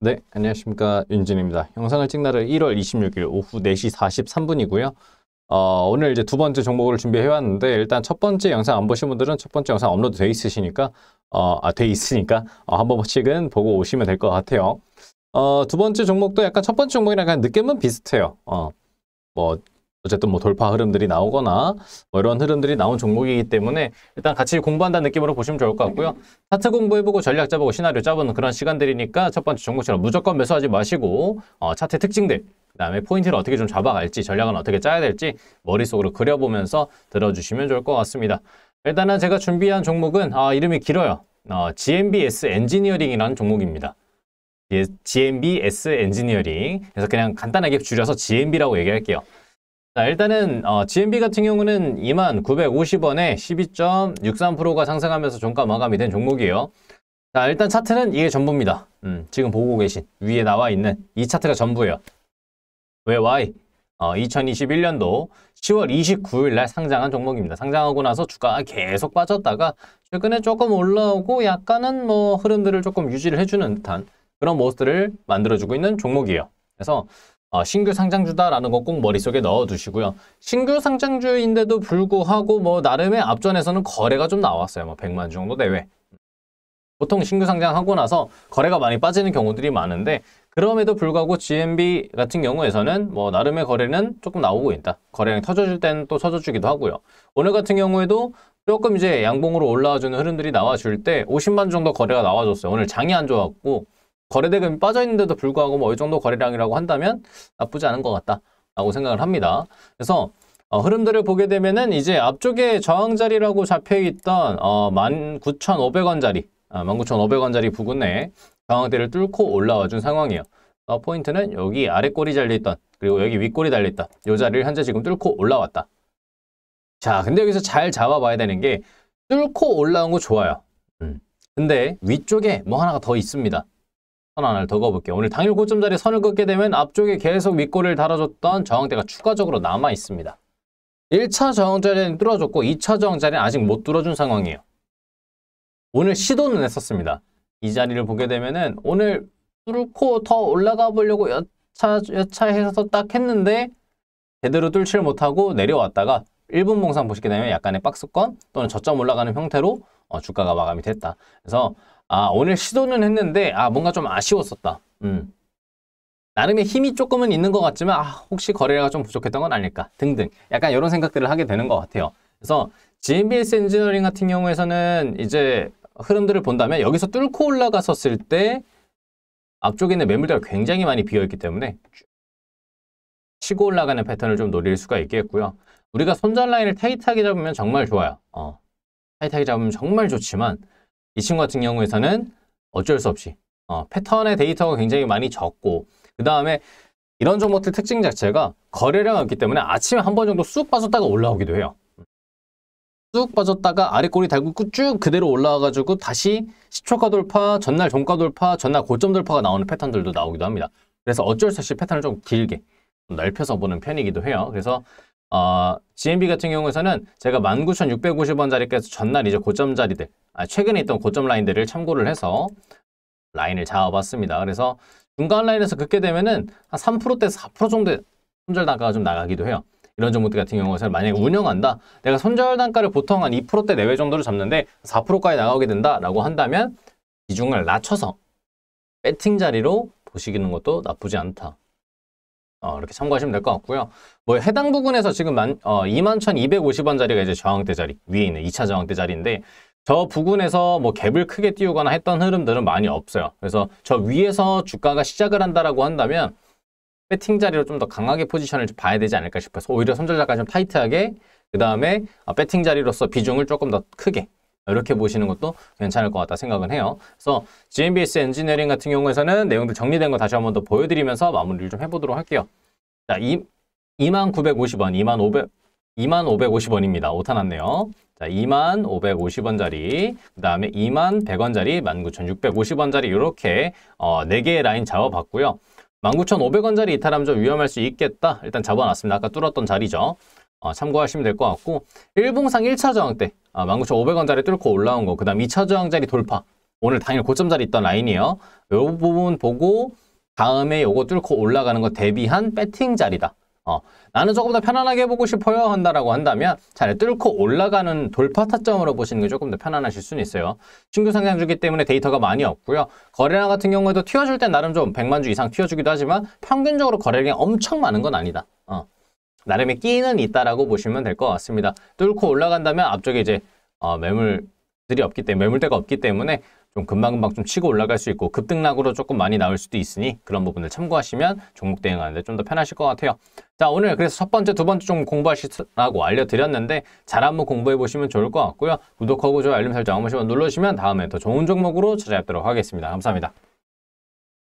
네, 안녕하십니까. 윤진입니다. 영상을 찍날은 1월 26일 오후 4시 43분이고요. 어, 오늘 이제 두 번째 종목을 준비해왔는데, 일단 첫 번째 영상 안 보신 분들은 첫 번째 영상 업로드 돼 있으시니까, 어, 아, 돼 있으니까, 어, 한 번씩은 보고 오시면 될 것 같아요. 어, 두 번째 종목도 약간 첫 번째 종목이랑 약간 느낌은 비슷해요. 어, 뭐, 어쨌든 뭐 돌파 흐름들이 나오거나 뭐 이런 흐름들이 나온 종목이기 때문에 일단 같이 공부한다는 느낌으로 보시면 좋을 것 같고요. 차트 공부해보고 전략 짜보고 시나리오 짜보는 그런 시간들이니까 첫 번째 종목처럼 무조건 매수하지 마시고 어, 차트 특징들 그다음에 포인트를 어떻게 좀 잡아갈지 전략은 어떻게 짜야 될지 머릿속으로 그려보면서 들어주시면 좋을 것 같습니다. 일단은 제가 준비한 종목은 아, 이름이 길어요. 어, GMBS 엔지니어링이라는 종목입니다. GMBS 엔지니어링 그래서 그냥 간단하게 줄여서 GMB라고 얘기할게요. 자, 일단은 어, GMB 같은 경우는 29,950원에 12.63%가 상승하면서 종가 마감이 된 종목이에요. 자, 일단 차트는 이게 전부입니다. 음, 지금 보고 계신 위에 나와 있는 이 차트가 전부예요. 왜 Y? 어, 2021년도 10월 29일 날 상장한 종목입니다. 상장하고 나서 주가가 계속 빠졌다가 최근에 조금 올라오고 약간은 뭐 흐름들을 조금 유지를 해주는 듯한 그런 모습들을 만들어주고 있는 종목이에요. 그래서 어, 신규 상장주다라는 거 꼭 머릿속에 넣어두시고요. 신규 상장주인데도 불구하고 뭐 나름의 앞전에서는 거래가 좀 나왔어요. 뭐 100만 정도 내외. 보통 신규 상장하고 나서 거래가 많이 빠지는 경우들이 많은데 그럼에도 불구하고 GMB 같은 경우에서는 뭐 나름의 거래는 조금 나오고 있다. 거래량 터져줄 때는 또 터져주기도 하고요. 오늘 같은 경우에도 조금 이제 양봉으로 올라와주는 흐름들이 나와줄 때 50만 정도 거래가 나와줬어요. 오늘 장이 안 좋았고 거래대금이 빠져있는데도 불구하고 뭐이 정도 거래량이라고 한다면 나쁘지 않은 것 같다 라고 생각을 합니다. 그래서 어, 흐름들을 보게 되면은 이제 앞쪽에 저항자리라고 잡혀있던 어, 19,500원짜리 아, 19,500원짜리 부근에 저항대를 뚫고 올라와 준 상황이에요. 어, 포인트는 여기 아래 꼬리 잘려있던 그리고 여기 윗꼬리 달려있던 이 자리를 현재 지금 뚫고 올라왔다. 자 근데 여기서 잘 잡아봐야 되는 게 뚫고 올라온 거 좋아요. 음. 근데 위쪽에 뭐 하나가 더 있습니다. 선 하나를 더 그어볼게요. 오늘 당일 고점 자리 선을 긋게 되면 앞쪽에 계속 밑골을 달아줬던 저항대가 추가적으로 남아 있습니다. 1차 저항 자리는 뚫어줬고 2차 저항 자리는 아직 못 뚫어준 상황이에요. 오늘 시도는 했었습니다. 이 자리를 보게 되면은 오늘 뚫고 더 올라가 보려고 여차 여차해서 딱 했는데 제대로 뚫지를 못하고 내려왔다가 1분 봉상 보시게 되면 약간의 박스권 또는 저점 올라가는 형태로 어, 주가가 마감이 됐다. 그래서 아 오늘 시도는 했는데 아 뭔가 좀 아쉬웠었다. 음. 나름의 힘이 조금은 있는 것 같지만 아, 혹시 거래가 좀 부족했던 건 아닐까 등등 약간 이런 생각들을 하게 되는 것 같아요. 그래서 GMBS 엔지니어링 같은 경우에서는 이제 흐름들을 본다면 여기서 뚫고 올라갔었을 때 앞쪽에 있는 매물대가 굉장히 많이 비어있기 때문에 치고 올라가는 패턴을 좀 노릴 수가 있겠고요. 우리가 손절 라인을 타이트하게 잡으면 정말 좋아요. 어, 타이트하게 잡으면 정말 좋지만 이 친구 같은 경우에서는 어쩔 수 없이 어, 패턴의 데이터가 굉장히 많이 적고 그 다음에 이런 종목들 특징 자체가 거래량이 없기 때문에 아침에 한 번 정도 쑥 빠졌다가 올라오기도 해요. 쑥 빠졌다가 아래 꼬리 달고 쭉 그대로 올라와가지고 다시 시초가 돌파, 전날 종가 돌파, 전날 고점 돌파가 나오는 패턴들도 나오기도 합니다. 그래서 어쩔 수 없이 패턴을 좀 길게 넓혀서 보는 편이기도 해요. 그래서 어, GMB 같은 경우에서는 제가 19,650원짜리께서 전날 이제 고점 자리들, 아, 최근에 있던 고점 라인들을 참고를 해서 라인을 잡아봤습니다. 그래서 중간 라인에서 긋게 되면은 한 3%대 4% 정도 의 손절 단가가 좀 나가기도 해요. 이런 종목들 같은 경우에는 만약에 운영한다, 내가 손절 단가를 보통 한 2%대 내외 정도로 잡는데 4%까지 나가게 된다라고 한다면 비중을 낮춰서 배팅 자리로 보시기는 것도 나쁘지 않다. 어, 이렇게 참고하시면 될 것 같고요. 뭐 해당 부분에서 지금 만, 어, 21,250원짜리가 이제 저항대 자리, 위에 있는 2차 저항대 자리인데 저 부근에서 뭐 갭을 크게 띄우거나 했던 흐름들은 많이 없어요. 그래서 저 위에서 주가가 시작을 한다라고 한다면 배팅 자리로 좀 더 강하게 포지션을 봐야 되지 않을까 싶어서 오히려 손절자가 좀 타이트하게 그 다음에 어, 배팅 자리로서 비중을 조금 더 크게 이렇게 보시는 것도 괜찮을 것 같다 생각은 해요. 그래서 GMBS 엔지니어링 같은 경우에서는 내용들 정리된 거 다시 한번 더 보여드리면서 마무리를 좀 해보도록 할게요. 자, 이, 2950원, 2 5 0 5 5 0원입니다 오타 났네요. 자, 2550원짜리, 그 다음에 2100원짜리, 19650원짜리 이렇게 어, 4개의 라인 잡아봤고요. 19,500원짜리 이탈하면 좀 위험할 수 있겠다. 일단 잡아놨습니다. 아까 뚫었던 자리죠. 어, 참고하시면 될 것 같고 일봉상 1차 저항 때 아, 어, 19,500원짜리 뚫고 올라온 거그 다음 2차 저항자리 돌파 오늘 당일 고점자리 있던 라인이에요 요 부분 보고 다음에 요거 뚫고 올라가는 거 대비한 배팅 자리다 어, 나는 조금 더 편안하게 보고 싶어요 한다라고 한다면 잘 뚫고 올라가는 돌파 타점으로 보시는 게 조금 더 편안하실 수는 있어요. 신규 상장주기 때문에 데이터가 많이 없고요. 거래량 같은 경우에도 튀어줄 때 나름 좀 100만 주 이상 튀어주기도 하지만 평균적으로 거래량이 엄청 많은 건 아니다. 나름의 끼는 있다라고 보시면 될 것 같습니다. 뚫고 올라간다면 앞쪽에 이제 어, 매물들이 없기 때문에 매물대가 없기 때문에 좀 금방금방 좀 치고 올라갈 수 있고 급등락으로 조금 많이 나올 수도 있으니 그런 부분을 참고하시면 종목 대응하는데 좀 더 편하실 것 같아요. 자 오늘 그래서 첫 번째 두 번째 좀 공부하시라고 알려드렸는데 잘 한번 공부해 보시면 좋을 것 같고요. 구독하고 좋아요 알림 설정 한 번씩만 눌러주시면 다음에 더 좋은 종목으로 찾아뵙도록 하겠습니다. 감사합니다.